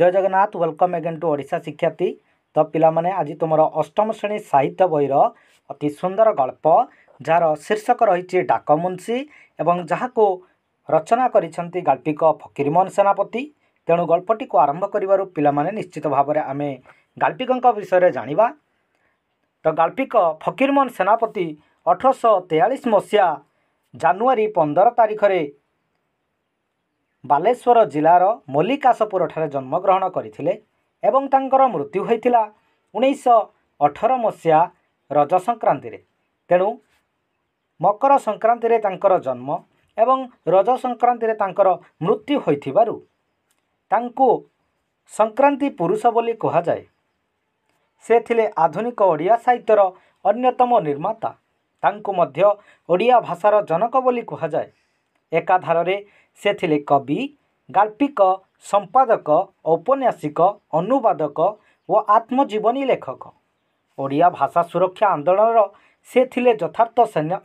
Jay Jagannath welcome again to Odisha ଶିକ୍ଷାର୍ଥୀ ତ ପିଲାମାନେ ଆଜି ତୁମର ଅଷ୍ଟମ ଶ୍ରେଣୀ ସାହିତ୍ୟ ବହିର ଅତି ସୁନ୍ଦର ଗଳ୍ପ ଯାହାର ଶୀର୍ଷକ ରହିଛି ଡାକମୁନ୍ସି ଏବଂ ଯାହାକୁ ରଚନା କରିଛନ୍ତି ଗାଳ୍ପିକ ଫକୀରମୋହନ ସେନାପତି ତେଣୁ ଗଳ୍ପଟିକୁ ଆରମ୍ଭ କରିବାରୁ ପିଲାମାନେ ନିଶ୍ଚିତ ଭାବରେ ଆମେ ଗାଳ୍ପିକଙ୍କ ବିଷୟରେ ଜାଣିବା ତ ଗାଳ୍ପିକ ଫକୀରମୋହନ ସେନାପତି ଅଠରଶହ ତେୟାଳିଶ ମସିହା ଜାନୁଆରୀ ପନ୍ଦର ତାରିଖରେ ବାଲେଶ୍ୱର ଜିଲ୍ଲାର ମଲ୍ଲିକାଶପୁରଠାରେ ଜନ୍ମଗ୍ରହଣ କରିଥିଲେ ଏବଂ ତାଙ୍କର ମୃତ୍ୟୁ ହୋଇଥିଲା ଉଣେଇଶହ ଅଠର ମସିହା ରଜ ସଂକ୍ରାନ୍ତିରେ ତେଣୁ ମକର ସଂକ୍ରାନ୍ତିରେ ତାଙ୍କର ଜନ୍ମ ଏବଂ ରଜ ସଂକ୍ରାନ୍ତିରେ ତାଙ୍କର ମୃତ୍ୟୁ ହୋଇଥିବାରୁ ତାଙ୍କୁ ସଂକ୍ରାନ୍ତି ପୁରୁଷ ବୋଲି କୁହାଯାଏ ସେ ଥିଲେ ଆଧୁନିକ ଓଡ଼ିଆ ସାହିତ୍ୟର ଅନ୍ୟତମ ନିର୍ମାତା ତାଙ୍କୁ ମଧ୍ୟ ଓଡ଼ିଆ ଭାଷାର ଜନକ ବୋଲି କୁହାଯାଏ ଏକାଧାରରେ ସେ ଥିଲେ କବି ଗାଳ୍ପିକ ସମ୍ପାଦକ ଔପନ୍ୟାସିକ ଅନୁବାଦକ ଓ ଆତ୍ମଜୀବନୀ ଲେଖକ ଓଡ଼ିଆ ଭାଷା ସୁରକ୍ଷା ଆନ୍ଦୋଳନର ସେ ଥିଲେ ଯଥାର୍ଥ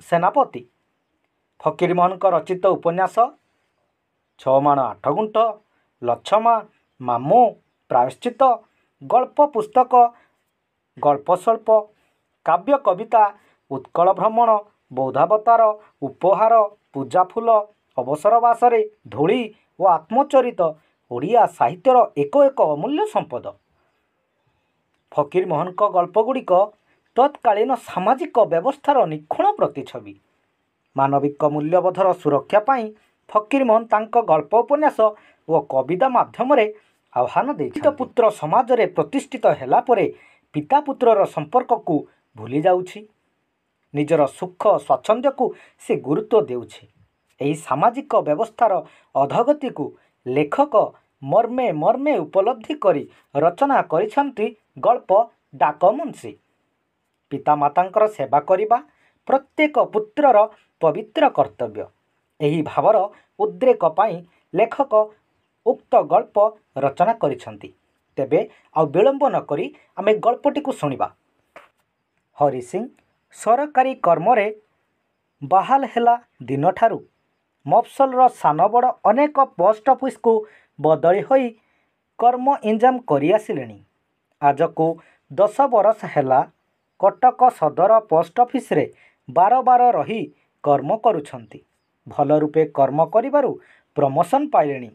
ସେନାପତି ଫକୀରମୋହନଙ୍କ ରଚିତ ଉପନ୍ୟାସ ଛଅ ମାଣ ଆଠ ଗୁଣ୍ଠ ଲଛମା ମାମୁଁ ପ୍ରାୟଶ୍ଚିତ ଗଳ୍ପ ପୁସ୍ତକ ଗଳ୍ପସ୍ୱଳ୍ପ କାବ୍ୟ କବିତା ଉତ୍କଳ ଭ୍ରମଣ ବୌଦ୍ଧାବତାର ଉପହାର ପୂଜାଫୁଲ ଅବସରବାସରେ ଧୂଳି ଓ ଆତ୍ମଚରିତ ଓଡ଼ିଆ ସାହିତ୍ୟର ଏକ ଏକ ଅମୂଲ୍ୟ ସମ୍ପଦ ଫକୀରମୋହନଙ୍କ ଗଳ୍ପଗୁଡ଼ିକ ତତ୍କାଳୀନ ସାମାଜିକ ବ୍ୟବସ୍ଥାର ନିଖୁଣ ପ୍ରତିଛବି ମାନବିକ ମୂଲ୍ୟବୋଧର ସୁରକ୍ଷା ପାଇଁ ଫକୀରମୋହନ ତାଙ୍କ ଗଳ୍ପ ଉପନ୍ୟାସ ଓ କବିତା ମାଧ୍ୟମରେ ଆହ୍ୱାନ ଦେଇଛି ପୁତ୍ର ସମାଜରେ ପ୍ରତିଷ୍ଠିତ ହେଲା ପରେ ପିତା ପୁତ୍ରର ସମ୍ପର୍କକୁ ଭୁଲି ଯାଉଛି ନିଜର ସୁଖ ସ୍ୱାଚ୍ଛନ୍ଦ୍ୟକୁ ସେ ଗୁରୁତ୍ୱ ଦେଉଛି ଏହି ସାମାଜିକ ବ୍ୟବସ୍ଥାର ଅଧଗତିକୁ ଲେଖକ ମର୍ମେ ମର୍ମେ ଉପଲବ୍ଧି କରି ରଚନା କରିଛନ୍ତି ଗଳ୍ପ ଡାକମୁନ୍ସି ପିତାମାତାଙ୍କର ସେବା କରିବା ପ୍ରତ୍ୟେକ ପୁତ୍ରର ପବିତ୍ର କର୍ତ୍ତବ୍ୟ ଏହି ଭାବର ଉଦ୍ରେକ ପାଇଁ ଲେଖକ ଉକ୍ତ ଗଳ୍ପ ରଚନା କରିଛନ୍ତି ତେବେ ଆଉ ବିଳମ୍ବ ନ କରି ଆମେ ଗଳ୍ପଟିକୁ ଶୁଣିବା ହରି ସିଂ ସରକାରୀ କର୍ମରେ ବାହାଲ ହେଲା ଦିନଠାରୁ ମଫସଲର ସାନ ବଡ଼ ଅନେକ ପୋଷ୍ଟ ଅଫିସକୁ ବଦଳି ହୋଇ କର୍ମ ଇଞ୍ଜାମ କରିଆସିଲେଣି ଆଜକୁ ଦଶ ବରଷ ହେଲା କଟକ ସଦର ପୋଷ୍ଟ ଅଫିସରେ ବାର ବାର ରହି କର୍ମ କରୁଛନ୍ତି ଭଲ ରୂପେ କର୍ମ କରିବାରୁ ପ୍ରମୋସନ୍ ପାଇଲେଣି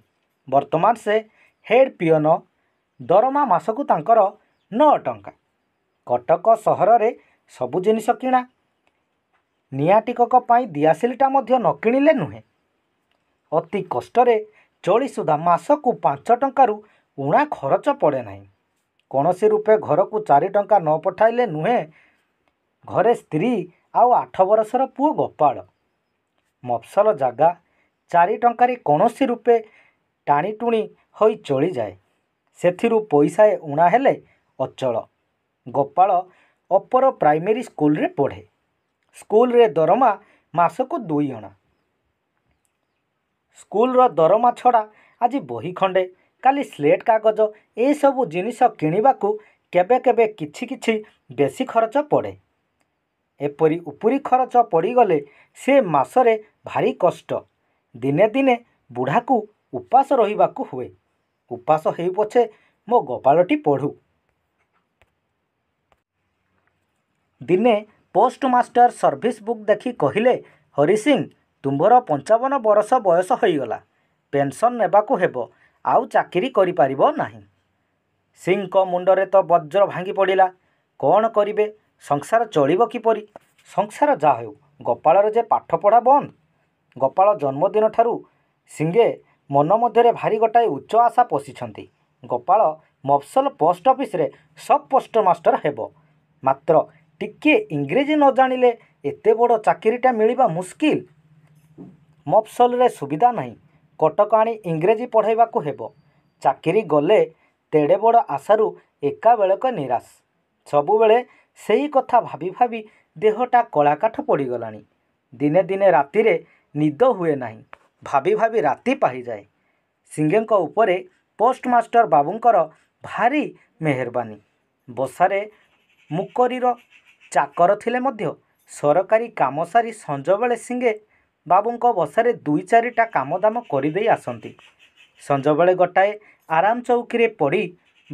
ବର୍ତ୍ତମାନ ସେ ହେଡ୍ ପିଅନ ଦରମା ମାସକୁ ତାଙ୍କର ନଅ ଟଙ୍କା କଟକ ସହରରେ ସବୁ ଜିନିଷ କିଣା ନିଆଁ ଟିକକ ପାଇଁ ଦିଆସିଲିଟା ମଧ୍ୟ ନ କିଣିଲେ ନୁହେଁ ଅତି କଷ୍ଟରେ ଚଳି ସୁଦ୍ଧା ମାସକୁ ପାଞ୍ଚ ଟଙ୍କାରୁ ଉଣା ଖରଚ ପଡ଼େ ନାହିଁ କୌଣସି ରୂପେ ଘରକୁ ଚାରି ଟଙ୍କା ନ ପଠାଇଲେ ନୁହେଁ ଘରେ ସ୍ତ୍ରୀ ଆଉ ଆଠ ବରଷର ପୁଅ ଗୋପାଳ ମଫସଲ ଜାଗା ଚାରି ଟଙ୍କାରେ କୌଣସି ରୂପେ ଟାଣି ଟୁଣି ହୋଇ ଚଳିଯାଏ ସେଥିରୁ ପଇସାଏ ଉଣା ହେଲେ ଅଚଳ ଗୋପାଳ ଅପର ପ୍ରାଇମେରୀ ସ୍କୁଲରେ ପଢ଼େ ସ୍କୁଲରେ ଦରମା ମାସକୁ ଦୁଇ ଅଣା ସ୍କୁଲର ଦରମା ଛଡ଼ା ଆଜି ବହି ଖଣ୍ଡେ କାଲି ସ୍ଲେଟ୍ କାଗଜ ଏସବୁ ଜିନିଷ କିଣିବାକୁ କେବେ କେବେ କିଛି କିଛି ବେଶୀ ଖର୍ଚ୍ଚ ପଡ଼େ ଏପରି ଉପରି ଖର୍ଚ୍ଚ ପଡ଼ିଗଲେ ସେ ମାସରେ ଭାରି କଷ୍ଟ ଦିନେ ଦିନେ ବୁଢ଼ାକୁ ଉପାସ ରହିବାକୁ ହୁଏ ଉପାସ ହେଉ ପଛେ ମୋ ଗୋପାଳଟି ପଢ଼ୁ ଦିନେ ପୋଷ୍ଟମାଷ୍ଟର ସର୍ଭିସ୍ ବୁକ୍ ଦେଖି କହିଲେ ହରି ସିଂ ତୁମ୍ଭର ପଞ୍ଚାବନ ବର୍ଷ ବୟସ ହୋଇଗଲା ପେନ୍ସନ୍ ନେବାକୁ ହେବ ଆଉ ଚାକିରି କରିପାରିବ ନାହିଁ ସିଂଙ୍କ ମୁଣ୍ଡରେ ତ ବଜ୍ର ଭାଙ୍ଗି ପଡ଼ିଲା କ'ଣ କରିବେ ସଂସାର ଚଳିବ କିପରି ସଂସାର ଯାହା ହେଉ ଗୋପାଳର ଯେ ପାଠପଢ଼ା ବନ୍ଦ ଗୋପାଳ ଜନ୍ମଦିନଠାରୁ ସିଂହେ ମନ ମଧ୍ୟରେ ଭାରି ଗୋଟାଏ ଉଚ୍ଚ ଆଶା ପଶିଛନ୍ତି ଗୋପାଳ ମଫସଲ ପୋଷ୍ଟ ଅଫିସରେ ସବ୍ ପୋଷ୍ଟ ମାଷ୍ଟର ହେବ ମାତ୍ର ଟିକିଏ ଇଂରେଜୀ ନ ଜାଣିଲେ ଏତେ ବଡ଼ ଚାକିରିଟା ମିଳିବା ମୁସ୍କିଲ୍ ମଫସଲରେ ସୁବିଧା ନାହିଁ କଟକ ଆଣି ଇଂରେଜୀ ପଢ଼ାଇବାକୁ ହେବ ଚାକିରି ଗଲେ ତେଡ଼େ ବଡ଼ ଆଶାରୁ ଏକାବେଳକେ ନିରାଶ ସବୁବେଳେ ସେହି କଥା ଭାବି ଭାବି ଦେହଟା କଳାକାଠ ପଡ଼ିଗଲାଣି ଦିନେ ଦିନେ ରାତିରେ ନିଦ ହୁଏ ନାହିଁ ଭାବି ଭାବି ରାତି ପାହିଯାଏ ସିଂହେଙ୍କ ଉପରେ ପୋଷ୍ଟମାଷ୍ଟର ବାବୁଙ୍କର ଭାରି ମେହେରବାନୀ ବସାରେ ମୁକରିର ଚାକର ଥିଲେ ମଧ୍ୟ ସରକାରୀ କାମ ସାରି ସଞ୍ଜବେଳେ ସିଙ୍ଗେ ବାବୁଙ୍କ ବସାରେ ଦୁଇ ଚାରିଟା କାମଦାମ କରିଦେଇ ଆସନ୍ତି ସଞ୍ଜବେଳେ ଗୋଟାଏ ଆରାମ ଚୌକିରେ ପଡ଼ି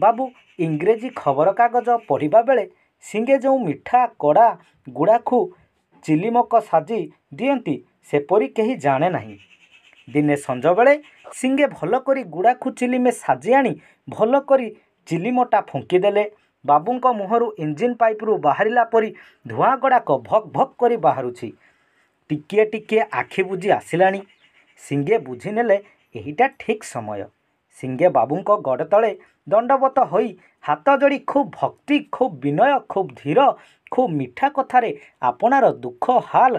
ବାବୁ ଇଂରେଜୀ ଖବରକାଗଜ ପଢ଼ିବା ବେଳେ ସିଙ୍ଗେ ଯେଉଁ ମିଠା କଡ଼ା ଗୁଡ଼ାଖୁ ଚିଲିମକ ସାଜି ଦିଅନ୍ତି ସେପରି କେହି ଜାଣେ ନାହିଁ ଦିନେ ସଞ୍ଜବେଳେ ସିଙ୍ଗେ ଭଲ କରି ଗୁଡ଼ାଖୁ ଚିଲିମେ ସାଜି ଆଣି ଭଲ କରି ଚିଲିମଟା ଫୁଙ୍କିଦେଲେ ବାବୁଙ୍କ ମୁହଁରୁ ଇଞ୍ଜିନ୍ ପାଇପ୍ରୁ ବାହାରିଲା ପରି ଧୂଆଁ ଗୁଡ଼ାକ ଭକ୍ ଭକ୍ କରି ବାହାରୁଛି ଟିକିଏ ଟିକିଏ ଆଖି ବୁଝି ଆସିଲାଣି ସିଙ୍ଗେ ବୁଝିନେଲେ ଏହିଟା ଠିକ୍ ସମୟ ସିଙ୍ଗେ ବାବୁଙ୍କ ଗଡ଼ ତଳେ ଦଣ୍ଡବତ ହୋଇ ହାତ ଯୋଡ଼ି ଖୁବ୍ ଭକ୍ତି ଖୁବ୍ ବିନୟ ଖୁବ୍ ଧୀର ଖୁବ୍ ମିଠା କଥାରେ ଆପଣାର ଦୁଃଖ ହାଲ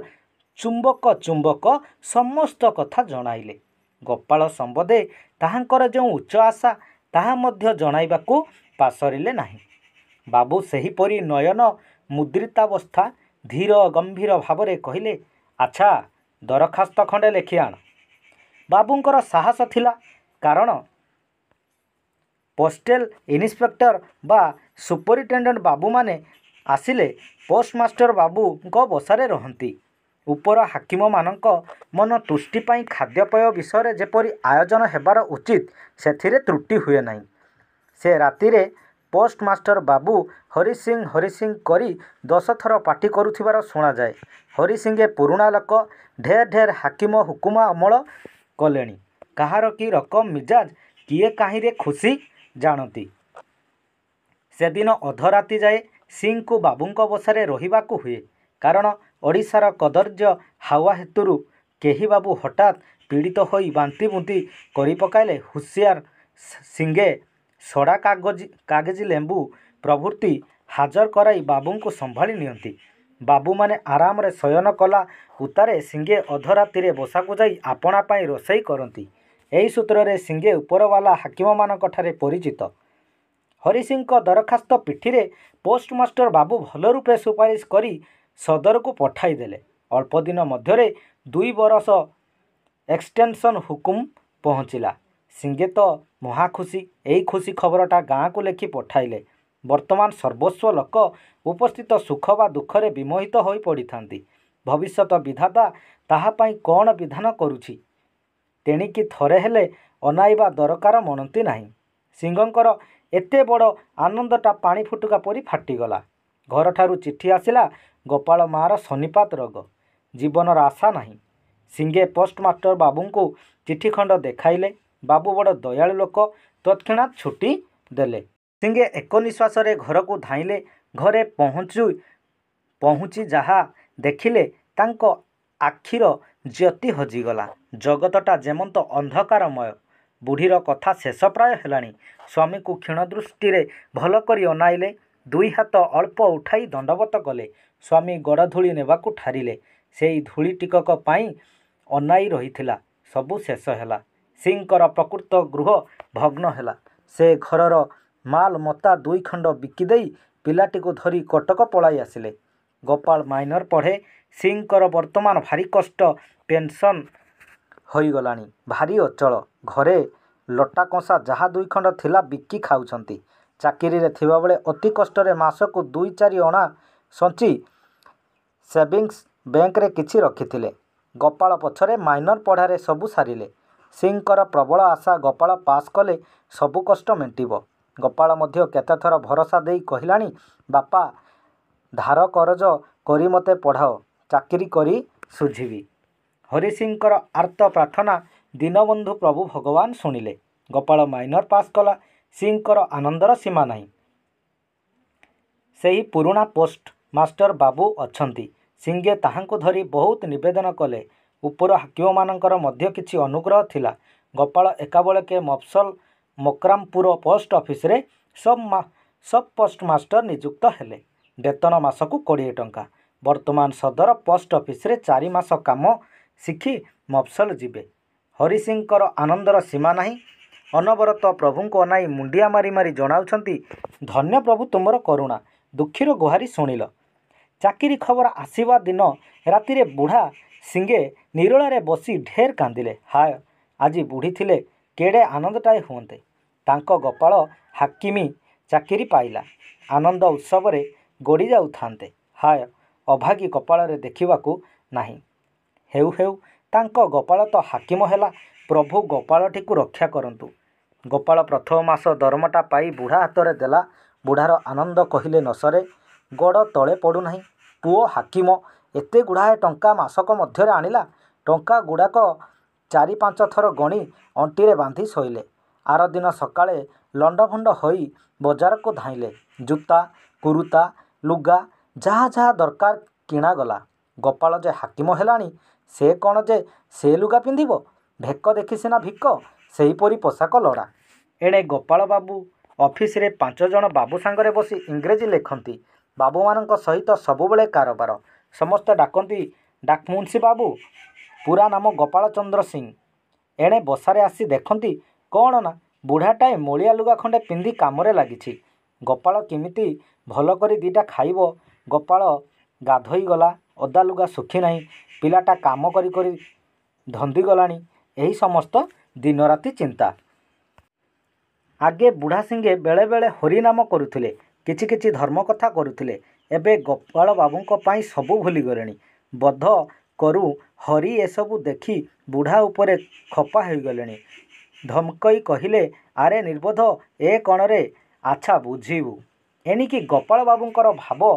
ଚୁମ୍ବକ ଚୁମ୍ବକ ସମସ୍ତ କଥା ଜଣାଇଲେ ଗୋପାଳ ସମ୍ବଦେ ତାହାଙ୍କର ଯେଉଁ ଉଚ୍ଚ ଆଶା ତାହା ମଧ୍ୟ ଜଣାଇବାକୁ ପାସରିଲେ ନାହିଁ ବାବୁ ସେହିପରି ନୟନ ମୁଦ୍ରିତାବସ୍ଥା ଧୀର ଗମ୍ଭୀର ଭାବରେ କହିଲେ ଆଚ୍ଛା ଦରଖାସ୍ତ ଖଣ୍ଡେ ଲେଖି ଆଣ ବାବୁଙ୍କର ସାହସ ଥିଲା କାରଣ ପୋଷ୍ଟେଲ ଇନ୍ସପେକ୍ଟର ବା ସୁପରିଟେଣ୍ଡେଣ୍ଟ ବାବୁମାନେ ଆସିଲେ ପୋଷ୍ଟମାଷ୍ଟର ବାବୁଙ୍କ ବସାରେ ରହନ୍ତି ଉପର ହାକିମମାନଙ୍କ ମନ ତୁଷ୍ଟି ପାଇଁ ଖାଦ୍ୟପେୟ ବିଷୟରେ ଯେପରି ଆୟୋଜନ ହେବାର ଉଚିତ ସେଥିରେ ତ୍ରୁଟି ହୁଏ ନାହିଁ ସେ ରାତିରେ ପୋଷ୍ଟମାଷ୍ଟର ବାବୁ ହରି ସିଂ ହରି ସିଂ କରି ଦଶଥର ପାଟି କରୁଥିବାର ଶୁଣାଯାଏ ହରି ସିଂହେ ପୁରୁଣା ଲୋକ ଢେର ଢେର ହାକିମ ହୁକୁମା ଅମଳ କଲେଣି କାହାର କି ରକମ ମିଜାଜ କିଏ କାହିଁରେ ଖୁସି ଜାଣନ୍ତି ସେଦିନ ଅଧରାତି ଯାଏ ସିଂଙ୍କୁ ବାବୁଙ୍କ ବସାରେ ରହିବାକୁ ହୁଏ କାରଣ ଓଡ଼ିଶାର କଦର୍ଯ୍ୟ ହାୱା ହେତୁରୁ କେହି ବାବୁ ହଠାତ୍ ପୀଡ଼ିତ ହୋଇ ବାନ୍ତିବୁନ୍ତି କରିପକାଇଲେ ହୁସିଆର ସିଂହେ ସଡ଼ା କାଗଜ କାଗଜ ଲେମ୍ବୁ ପ୍ରଭୃତି ହାଜର କରାଇ ବାବୁଙ୍କୁ ସମ୍ଭାଳି ନିଅନ୍ତି ବାବୁମାନେ ଆରାମରେ ଶୟନ କଲା ଉତାରେ ସିଙ୍ଗେ ଅଧରାତିରେ ବସାକୁ ଯାଇ ଆପଣା ପାଇଁ ରୋଷେଇ କରନ୍ତି ଏହି ସୂତ୍ରରେ ସିଙ୍ଗେ ଉପରବାଲା ହାକିମମାନଙ୍କ ଠାରେ ପରିଚିତ ହରିସିଂଙ୍କ ଦରଖାସ୍ତ ପିଠିରେ ପୋଷ୍ଟମାଷ୍ଟର ବାବୁ ଭଲ ରୂପେ ସୁପାରିଶ କରି ସଦରକୁ ପଠାଇଦେଲେ ଅଳ୍ପ ଦିନ ମଧ୍ୟରେ ଦୁଇ ବରଷ ଏକ୍ସଟେନସନ୍ ହୁକୁମ ପହଞ୍ଚିଲା ସିଙ୍ଗେ ତ ମହାଖୁସି ଏଇ ଖୁସି ଖବରଟା ଗାଁକୁ ଲେଖି ପଠାଇଲେ ବର୍ତ୍ତମାନ ସର୍ବସ୍ୱ ଲୋକ ଉପସ୍ଥିତ ସୁଖ ବା ଦୁଃଖରେ ବିମୋହିତ ହୋଇ ପଡ଼ିଥାନ୍ତି ଭବିଷ୍ୟତ ବିଧାତା ତାହା ପାଇଁ କ'ଣ ବିଧାନ କରୁଛି ତେଣିକି ଥରେ ହେଲେ ଅନାଇବା ଦରକାର ମଣନ୍ତି ନାହିଁ ସିଂହଙ୍କର ଏତେ ବଡ଼ ଆନନ୍ଦଟା ପାଣି ଫୁଟୁକା ପରି ଫାଟିଗଲା ଘରଠାରୁ ଚିଠି ଆସିଲା ଗୋପାଳ ମାଆର ଶନିପାତ ରୋଗ ଜୀବନର ଆଶା ନାହିଁ ସିଂହେ ପୋଷ୍ଟମାଷ୍ଟର ବାବୁଙ୍କୁ ଚିଠି ଖଣ୍ଡ ଦେଖାଇଲେ ବାବୁ ବଡ଼ ଦୟାଳୁ ଲୋକ ତତ୍କ୍ଷଣାତ୍ ଛୁଟି ଦେଲେ ସିଙ୍ଗେ ଏକ ନିଶ୍ୱାସରେ ଘରକୁ ଧାଇଁଲେ ଘରେ ପହଞ୍ଚୁ ପହଞ୍ଚି ଯାହା ଦେଖିଲେ ତାଙ୍କ ଆଖିର ଜ୍ୟୋତି ହଜିଗଲା ଜଗତଟା ଯେମନ୍ତ ଅନ୍ଧକାରମୟ ବୁଢ଼ୀର କଥା ଶେଷ ପ୍ରାୟ ହେଲାଣି ସ୍ୱାମୀକୁ କ୍ଷୀଣ ଦୃଷ୍ଟିରେ ଭଲ କରି ଅନାଇଲେ ଦୁଇ ହାତ ଅଳ୍ପ ଉଠାଇ ଦଣ୍ଡବତ କଲେ ସ୍ୱାମୀ ଗଡ଼ଧୂଳି ନେବାକୁ ଠାରିଲେ ସେଇ ଧୂଳି ଟିକକ ପାଇଁ ଅନାଇ ରହିଥିଲା ସବୁ ଶେଷ ହେଲା ସିଂଙ୍କର ପ୍ରକୃତ ଗୃହ ଭଗ୍ନ ହେଲା ସେ ଘରର ମାଲ ମତା ଦୁଇ ଖଣ୍ଡ ବିକି ଦେଇ ପିଲାଟିକୁ ଧରି କଟକ ପଳାଇ ଆସିଲେ ଗୋପାଳ ମାଇନର ପଢ଼େ ସିଂଙ୍କର ବର୍ତ୍ତମାନ ଭାରି କଷ୍ଟ ପେନ୍ସନ୍ ହୋଇଗଲାଣି ଭାରି ଅଚଳ ଘରେ ଲଟା କଂସା ଯାହା ଦୁଇ ଖଣ୍ଡ ଥିଲା ବିକି ଖାଉଛନ୍ତି ଚାକିରିରେ ଥିବାବେଳେ ଅତି କଷ୍ଟରେ ମାସକୁ ଦୁଇ ଚାରି ଅଣା ସଞ୍ଚି ସେଭିଂସ ବ୍ୟାଙ୍କରେ କିଛି ରଖିଥିଲେ ଗୋପାଳ ପଛରେ ମାଇନର ପଢ଼ାରେ ସବୁ ସାରିଲେ ସିଂଙ୍କର ପ୍ରବଳ ଆଶା ଗୋପାଳ ପାସ୍ କଲେ ସବୁ କଷ୍ଟ ମେଣ୍ଟିବ ଗୋପାଳ ମଧ୍ୟ କେତେଥର ଭରସା ଦେଇ କହିଲାଣି ବାପା ଧାର କରଜ କରି ମୋତେ ପଢ଼ାଅ ଚାକିରି କରି ଶୁଝିବି ହରି ସିଂଙ୍କର ଆର୍ତ୍ତ ପ୍ରାର୍ଥନା ଦୀନବନ୍ଧୁ ପ୍ରଭୁ ଭଗବାନ ଶୁଣିଲେ ଗୋପାଳ ମାଇନର ପାସ୍ କଲା ସିଂଙ୍କର ଆନନ୍ଦର ସୀମା ନାହିଁ ସେହି ପୁରୁଣା ପୋଷ୍ଟ ମାଷ୍ଟର ବାବୁ ଅଛନ୍ତି ସିଂଗେ ତାହାଙ୍କୁ ଧରି ବହୁତ ନିବେଦନ କଲେ ଉପର ହାକିମମାନଙ୍କର ମଧ୍ୟ କିଛି ଅନୁଗ୍ରହ ଥିଲା ଗୋପାଳ ଏକାବେଳକେ ମଫସଲ ମକରାମପୁର ପୋଷ୍ଟ ଅଫିସରେ ସବ୍ ସବ୍ ପୋଷ୍ଟମାଷ୍ଟର ନିଯୁକ୍ତ ହେଲେ ବେତନ ମାସକୁ କୋଡ଼ିଏ ଟଙ୍କା ବର୍ତ୍ତମାନ ସଦର ପୋଷ୍ଟ ଅଫିସରେ ଚାରି ମାସ କାମ ଶିଖି ମଫସଲ ଯିବେ ହରିସିଂଙ୍କର ଆନନ୍ଦର ସୀମା ନାହିଁ ଅନବରତ ପ୍ରଭୁଙ୍କୁ ଅନାଇ ମୁଣ୍ଡିଆ ମାରି ମାରି ଜଣାଉଛନ୍ତି ଧନ୍ୟ ପ୍ରଭୁ ତୁମର କରୁଣା ଦୁଃଖୀର ଗୁହାରି ଶୁଣିଲ ଚାକିରି ଖବର ଆସିବା ଦିନ ରାତିରେ ବୁଢ଼ା ସିଙ୍ଗେ ନିରୋଳାରେ ବସି ଢେର କାନ୍ଦିଲେ ହାୟ ଆଜି ବୁଢ଼ୀ ଥିଲେ କେଡ଼େ ଆନନ୍ଦଟାଏ ହୁଅନ୍ତେ ତାଙ୍କ ଗୋପାଳ ହାକିମି ଚାକିରି ପାଇଲା ଆନନ୍ଦ ଉତ୍ସବରେ ଗଡ଼ି ଯାଉଥାନ୍ତେ ହାୟ ଅଭାଗୀ କପାଳରେ ଦେଖିବାକୁ ନାହିଁ ହେଉ ହେଉ ତାଙ୍କ ଗୋପାଳ ତ ହାକିମ ହେଲା ପ୍ରଭୁ ଗୋପାଳଟିକୁ ରକ୍ଷା କରନ୍ତୁ ଗୋପାଳ ପ୍ରଥମ ମାସ ଦରମାଟା ପାଇ ବୁଢ଼ା ହାତରେ ଦେଲା ବୁଢ଼ାର ଆନନ୍ଦ କହିଲେ ନ ସରେ ଗୋଡ଼ ତଳେ ପଡ଼ୁନାହିଁ ପୁଅ ହାକିମ ଏତେ ଗୁଡ଼ାଏ ଟଙ୍କା ମାସକ ମଧ୍ୟରେ ଆଣିଲା ଟଙ୍କା ଗୁଡ଼ାକ ଚାରି ପାଞ୍ଚ ଥର ଗଣି ଅଣ୍ଟିରେ ବାନ୍ଧି ଶୋଇଲେ ଆର ଦିନ ସକାଳେ ଲଣ୍ଡଭଣ୍ଡ ହୋଇ ବଜାରକୁ ଧାଇଁଲେ ଜୋତା କୁରୁତା ଲୁଗା ଯାହା ଯାହା ଦରକାର କିଣାଗଲା ଗୋପାଳ ଯେ ହାକିମ ହେଲାଣି ସେ କ'ଣ ଯେ ସେ ଲୁଗା ପିନ୍ଧିବ ଭେକ ଦେଖି ସିନା ଭିକ ସେହିପରି ପୋଷାକ ଲଡ଼ା ଏଣେ ଗୋପାଳ ବାବୁ ଅଫିସରେ ପାଞ୍ଚ ଜଣ ବାବୁ ସାଙ୍ଗରେ ବସି ଇଂରେଜୀ ଲେଖନ୍ତି ବାବୁମାନଙ୍କ ସହିତ ସବୁବେଳେ କାରବାର ସମସ୍ତେ ଡାକନ୍ତି ଡାକମୁନ୍ସି ବାବୁ ପୁରା ନାମ ଗୋପାଳ ଚନ୍ଦ୍ର ସିଂ ଏଣେ ବସାରେ ଆସି ଦେଖନ୍ତି କ'ଣ ନା ବୁଢ଼ାଟାଏ ମୂଳିଆ ଲୁଗା ଖଣ୍ଡେ ପିନ୍ଧି କାମରେ ଲାଗିଛି ଗୋପାଳ କେମିତି ଭଲ କରି ଦୁଇଟା ଖାଇବ ଗୋପାଳ ଗାଧୋଇଗଲା ଅଦା ଲୁଗା ଶୁଖି ନାହିଁ ପିଲାଟା କାମ କରି କରି ଧନ୍ଦିଗଲାଣି ଏହି ସମସ୍ତ ଦିନରାତି ଚିନ୍ତା ଆଗେ ବୁଢ଼ା ସିଂହେ ବେଳେବେଳେ ହରିନାମ କରୁଥିଲେ କିଛି କିଛି ଧର୍ମ କଥା କରୁଥିଲେ ଏବେ ଗୋପାଳ ବାବୁଙ୍କ ପାଇଁ ସବୁ ଭୁଲିଗଲେଣି ବଧ କରୁ ହରି ଏସବୁ ଦେଖି ବୁଢ଼ା ଉପରେ ଖପା ହୋଇଗଲେଣି ଧମକଇ କହିଲେ ଆରେ ନିର୍ବୋଧ ଏ କଣରେ ଆଚ୍ଛା ବୁଝିବୁ ଏଣିକି ଗୋପାଳ ବାବୁଙ୍କର ଭାବ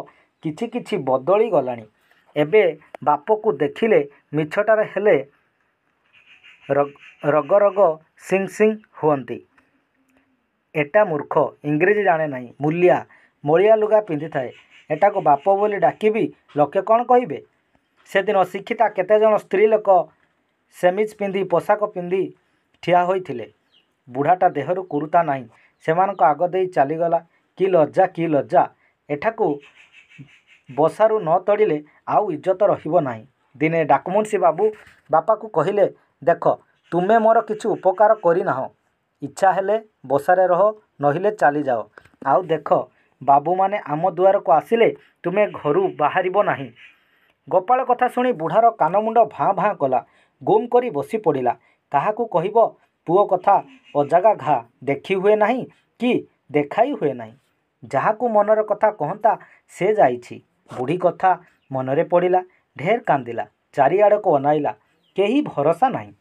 କିଛି କିଛି ବଦଳି ଗଲାଣି ଏବେ ବାପକୁ ଦେଖିଲେ ମିଛଟାରେ ହେଲେ ରଗ ରଗ ସିଂ ସିଂ ହୁଅନ୍ତି ଏଟା ମୂର୍ଖ ଇଂରେଜୀ ଜାଣେ ନାହିଁ ମୂଲିଆ ମଳିଆ ଲୁଗା ପିନ୍ଧିଥାଏ ଏଟାକୁ ବାପ ବୋଲି ଡାକିବି ଲୋକେ କ'ଣ କହିବେ ସେଦିନ ଶିକ୍ଷିତା କେତେଜଣ ସ୍ତ୍ରୀ ଲୋକ ସେମିଜ୍ ପିନ୍ଧି ପୋଷାକ ପିନ୍ଧି ଠିଆ ହୋଇଥିଲେ ବୁଢ଼ାଟା ଦେହରୁ କୁରୁତା ନାହିଁ ସେମାନଙ୍କ ଆଗ ଦେଇ ଚାଲିଗଲା କି ଲଜ୍ଜା କି ଲଜ୍ଜା ଏଠାକୁ ବସାରୁ ନ ତଡ଼ିଲେ ଆଉ ଇଜ୍ଜତ ରହିବ ନାହିଁ ଦିନେ ଡାକମୁନ୍ସି ବାବୁ ବାପାକୁ କହିଲେ ଦେଖ ତୁମେ ମୋର କିଛି ଉପକାର କରିନାହ ଇଚ୍ଛା ହେଲେ ବସାରେ ରହ ନହେଲେ ଚାଲିଯାଅ ଆଉ ଦେଖ ବାବୁମାନେ ଆମ ଦୁଆରକୁ ଆସିଲେ ତୁମେ ଘରୁ ବାହାରିବ ନାହିଁ ଗୋପାଳ କଥା ଶୁଣି ବୁଢ଼ାର କାନମୁଣ୍ଡ ଭାଁ ଭାଁ କଲା ଗୁମ୍ କରି ବସି ପଡ଼ିଲା କାହାକୁ କହିବ ପୁଅ କଥା ଅଜାଗା ଘା ଦେଖି ହୁଏ ନାହିଁ କି ଦେଖାଇ ହୁଏ ନାହିଁ ଯାହାକୁ ମନର କଥା କହନ୍ତା ସେ ଯାଇଛି ବୁଢ଼ୀ କଥା ମନରେ ପଡ଼ିଲା ଢେର କାନ୍ଦିଲା ଚାରିଆଡ଼କୁ ଅନାଇଲା କେହି ଭରସା ନାହିଁ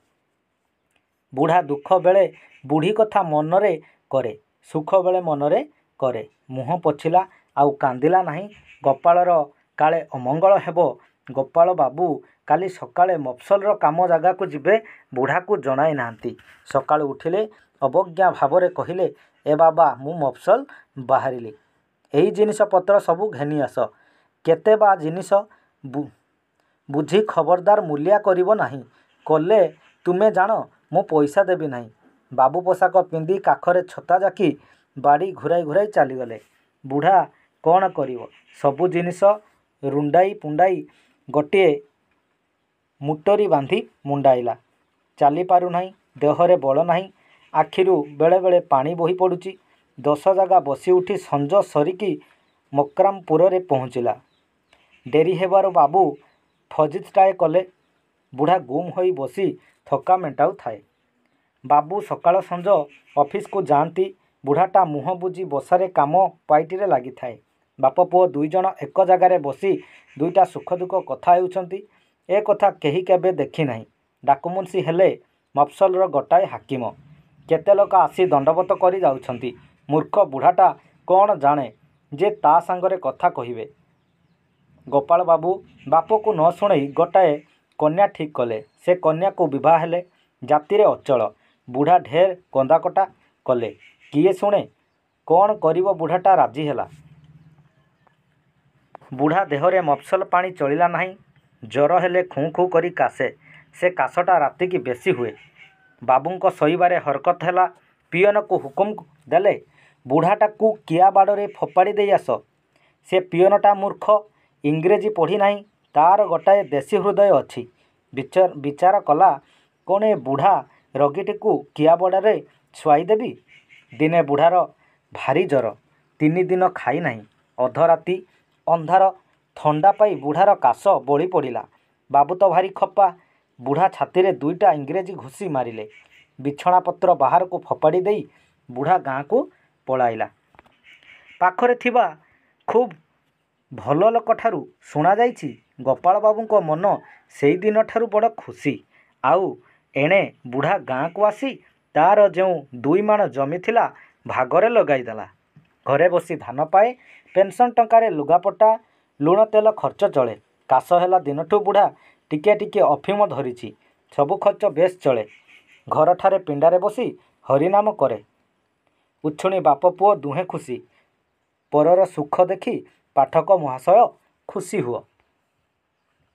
ବୁଢ଼ା ଦୁଃଖ ବେଳେ ବୁଢ଼ୀ କଥା ମନରେ କରେ ସୁଖ ବେଳେ ମନରେ କରେ ମୁହଁ ପଛିଲା ଆଉ କାନ୍ଦିଲା ନାହିଁ ଗୋପାଳର କାଳେ ଅମଙ୍ଗଳ ହେବ ଗୋପାଳ ବାବୁ କାଲି ସକାଳେ ମଫସଲର କାମ ଜାଗାକୁ ଯିବେ ବୁଢ଼ାକୁ ଜଣାଇ ନାହାନ୍ତି ସକାଳୁ ଉଠିଲେ ଅବଜ୍ଞା ଭାବରେ କହିଲେ ଏ ବାବା ମୁଁ ମଫସଲ ବାହାରିଲି ଏହି ଜିନିଷପତ୍ର ସବୁ ଘେନି ଆସ କେତେ ବା ଜିନିଷ ବୁଝି ଖବରଦାର ମୂଲିଆ କରିବ ନାହିଁ କଲେ ତୁମେ ଜାଣ ମୁଁ ପଇସା ଦେବି ନାହିଁ ବାବୁ ପୋଷାକ ପିନ୍ଧି କାଖରେ ଛତା ଯାକି ବାଡ଼ି ଘୁରାଇ ଘୁରାଇ ଚାଲିଗଲେ ବୁଢ଼ା କ'ଣ କରିବ ସବୁ ଜିନିଷ ରୁଣ୍ଡାଇ ପୁଣ୍ଡାଇ ଗୋଟିଏ ମୁଟରି ବାନ୍ଧି ମୁଣ୍ଡାଇଲା ଚାଲି ପାରୁନାହିଁ ଦେହରେ ବଳ ନାହିଁ ଆଖିରୁ ବେଳେବେଳେ ପାଣି ବୋହି ପଡ଼ୁଛି ଦଶ ଜାଗା ବସି ଉଠି ସଞ୍ଜ ସରିକି ମକ୍ରାମପୁରରେ ପହଞ୍ଚିଲା ଡେରି ହେବାରୁ ବାବୁ ଫଜିତଟାଏ କଲେ ବୁଢ଼ା ଗୁମ୍ ହୋଇ ବସି ଥକା ମେଣ୍ଟାଉଥାଏ ବାବୁ ସକାଳ ସଞ୍ଜ ଅଫିସ୍କୁ ଯାଆନ୍ତି ବୁଢ଼ାଟା ମୁହଁ ବୁଝି ବସାରେ କାମ ପାଇଟିରେ ଲାଗିଥାଏ ବାପ ପୁଅ ଦୁଇଜଣ ଏକ ଜାଗାରେ ବସି ଦୁଇଟା ସୁଖ ଦୁଃଖ କଥା ହେଉଛନ୍ତି ଏ କଥା କେହି କେବେ ଦେଖିନାହିଁ ଡାକୁମୁନ୍ସି ହେଲେ ମଫସଲର ଗୋଟାଏ ହାକିମ କେତେ ଲୋକ ଆସି ଦଣ୍ଡବତ କରି ଯାଉଛନ୍ତି ମୂର୍ଖ ବୁଢ଼ାଟା କ'ଣ ଜାଣେ ଯେ ତା ସାଙ୍ଗରେ କଥା କହିବେ ଗୋପାଳ ବାବୁ ବାପକୁ ନ ଶୁଣେଇ ଗୋଟାଏ କନ୍ୟା ଠିକ୍ କଲେ ସେ କନ୍ୟାକୁ ବିବାହ ହେଲେ ଜାତିରେ ଅଚଳ ବୁଢ଼ା ଢେର କନ୍ଦାକଟା କଲେ କିଏ ଶୁଣେ କ'ଣ କରିବ ବୁଢ଼ାଟା ରାଜି ହେଲା ବୁଢ଼ା ଦେହରେ ମଫସଲ ପାଣି ଚଳିଲା ନାହିଁ ଜ୍ୱର ହେଲେ ଖୁଁ ଖୁଁ କରି କାଶେ ସେ କାଶଟା ରାତିକି ବେଶୀ ହୁଏ ବାବୁଙ୍କ ଶୋଇବାରେ ହରକତ ହେଲା ପିଅନକୁ ହୁକୁମ ଦେଲେ ବୁଢ଼ାଟାକୁ କିଆ ବାଡ଼ରେ ଫୋପାଡ଼ି ଆସ ସେ ପିଅନଟା ମୂର୍ଖ ଇଂରେଜୀ ପଢ଼ିନାହିଁ ତା'ର ଗୋଟାଏ ଦେଶୀ ହୃଦୟ ଅଛି ବିଚାର କଲା କ'ଣ ଏ ବୁଢ଼ା ରୋଗୀଟିକୁ କିଆ ଛୁଆଇ ଦେବି ଦିନେ ବୁଢ଼ାର ଭାରି ଜର ତିନି ଦିନ ଖାଇ ନାହିଁ ଅଧରାତି ଅନ୍ଧାର ଥଣ୍ଡା ପାଇ ବୁଢ଼ାର କାଶ ବଳି ପଡ଼ିଲା ବାବୁ ତ ଭାରି ଖପା ବୁଢ଼ା ଛାତିରେ ଦୁଇଟା ଇଂରେଜୀ ଘୁଷି ମାରିଲେ ବିଛଣା ପତ୍ର ବାହାରକୁ ଫୋପାଡ଼ି ଦେଇ ବୁଢ଼ା ଗାଁକୁ ପଳାଇଲା ପାଖରେ ଥିବା ଖୁବ୍ ଭଲ ଲୋକଠାରୁ ଶୁଣାଯାଇଛି ଗୋପାଳ ବାବୁଙ୍କ ମନ ସେଇ ଦିନଠାରୁ ବଡ଼ ଖୁସି ଆଉ ଏଣେ ବୁଢ଼ା ଗାଁକୁ ଆସି ତା'ର ଯେଉଁ ଦୁଇ ମାଣ ଜମି ଥିଲା ଭାଗରେ ଲଗାଇ ଦେଲା ଘରେ ବସି ଧାନ ପାଏ ପେନ୍ସନ୍ ଟଙ୍କାରେ ଲୁଗାପଟା ଲୁଣ ତେଲ ଖର୍ଚ୍ଚ ଚଳେ କାଶ ହେଲା ଦିନଠୁ ବୁଢ଼ା ଟିକିଏ ଟିକିଏ ଅଫିମ ଧରିଛି ସବୁ ଖର୍ଚ୍ଚ ବେଶ୍ ଚଳେ ଘରଠାରେ ପିଣ୍ଡାରେ ବସି ହରିନାମ କରେ ଉଛୁଣି ବାପ ପୁଅ ଦୁହେଁ ଖୁସି ପରର ସୁଖ ଦେଖି ପାଠକ ମହାଶୟ ଖୁସି ହୁଅ